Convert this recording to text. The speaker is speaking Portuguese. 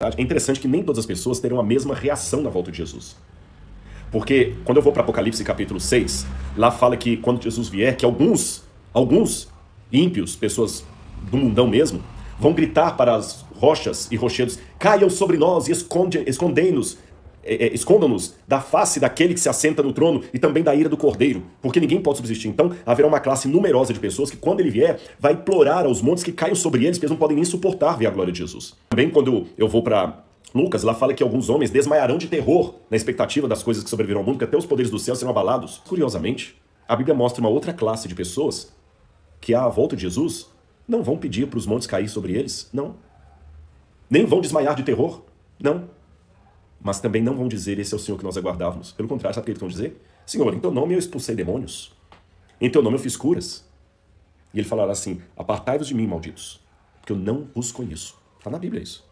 Tá? É interessante que nem todas as pessoas terão a mesma reação na volta de Jesus. Porque quando eu vou para Apocalipse capítulo 6, lá fala que quando Jesus vier, que alguns, alguns ímpios, pessoas do mundão mesmo, vão gritar para as rochas e rochedos: "Caiam sobre nós e escondem nos é, é, escondam-nos da face daquele que se assenta no trono e também da ira do cordeiro, porque ninguém pode subsistir. Então haverá uma classe numerosa de pessoas que, quando ele vier, vai implorar aos montes que caiam sobre eles, porque eles não podem nem suportar ver a glória de Jesus. Também quando eu vou para Lucas lá fala que alguns homens desmaiarão de terror na expectativa das coisas que sobrevirão ao mundo, que até os poderes do céu serão abalados. Curiosamente, a Bíblia mostra uma outra classe de pessoas que, à volta de Jesus, não vão pedir para os montes cair sobre eles, não. Nem vão desmaiar de terror, não mas também não vão dizer: Esse é o Senhor que nós aguardávamos. Pelo contrário, sabe o que eles vão dizer? Senhor, em teu nome eu expulsei demônios, em teu nome eu fiz curas. E ele falará assim: Apartai-vos de mim, malditos, porque eu não vos conheço. Está na Bíblia isso.